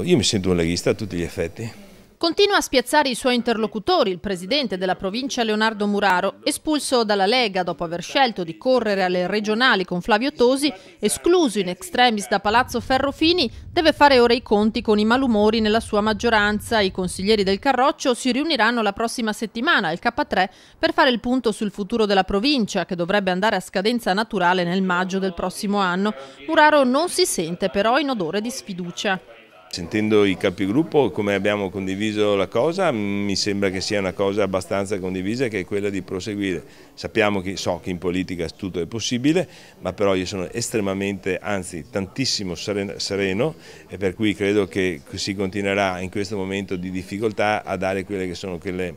Io mi sento un leghista a tutti gli effetti. Continua a spiazzare i suoi interlocutori il presidente della provincia Leonardo Muraro, espulso dalla Lega dopo aver scelto di correre alle regionali con Flavio Tosi, escluso in extremis da Palazzo Ferrofini, deve fare ora i conti con i malumori nella sua maggioranza. I consiglieri del Carroccio si riuniranno la prossima settimana al K3 per fare il punto sul futuro della provincia, che dovrebbe andare a scadenza naturale nel maggio del prossimo anno. Muraro non si sente però in odore di sfiducia. Sentendo i capigruppo come abbiamo condiviso la cosa mi sembra che sia una cosa abbastanza condivisa che è quella di proseguire. Sappiamo che so che in politica tutto è possibile ma però io sono estremamente anzi tantissimo sereno e per cui credo che si continuerà in questo momento di difficoltà a dare quelle che sono quelle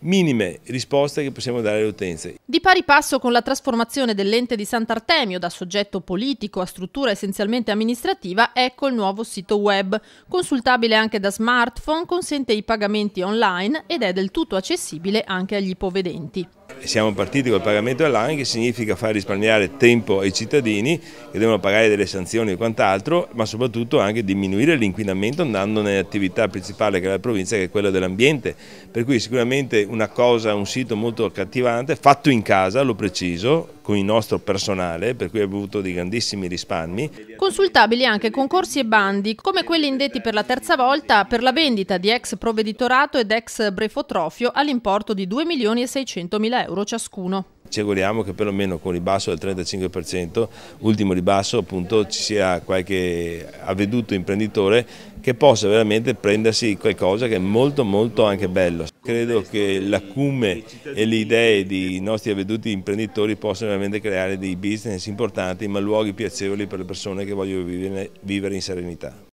minime risposte che possiamo dare alle utenze. Di pari passo con la trasformazione dell'ente di Sant'Artemio da soggetto politico a struttura essenzialmente amministrativa, ecco il nuovo sito web. Consultabile anche da smartphone, consente i pagamenti online ed è del tutto accessibile anche agli ipovedenti siamo partiti col pagamento dell'AN che significa far risparmiare tempo ai cittadini che devono pagare delle sanzioni e quant'altro, ma soprattutto anche diminuire l'inquinamento andando nell'attività principale che è la provincia che è quella dell'ambiente, per cui sicuramente una cosa, un sito molto accattivante, fatto in casa, l'ho preciso, con il nostro personale, per cui abbiamo avuto dei grandissimi risparmi. Consultabili anche concorsi e bandi, come quelli indetti per la terza volta per la vendita di ex provveditorato ed ex brefotrofio all'importo di 2 milioni e 600 mila euro ciascuno. Ci auguriamo che perlomeno con il ribasso del 35%, ultimo ribasso appunto, ci sia qualche avveduto imprenditore che possa veramente prendersi qualcosa che è molto molto anche bello. Credo che l'accume e le idee dei nostri avveduti imprenditori possano veramente creare dei business importanti ma luoghi piacevoli per le persone che vogliono vivere in serenità.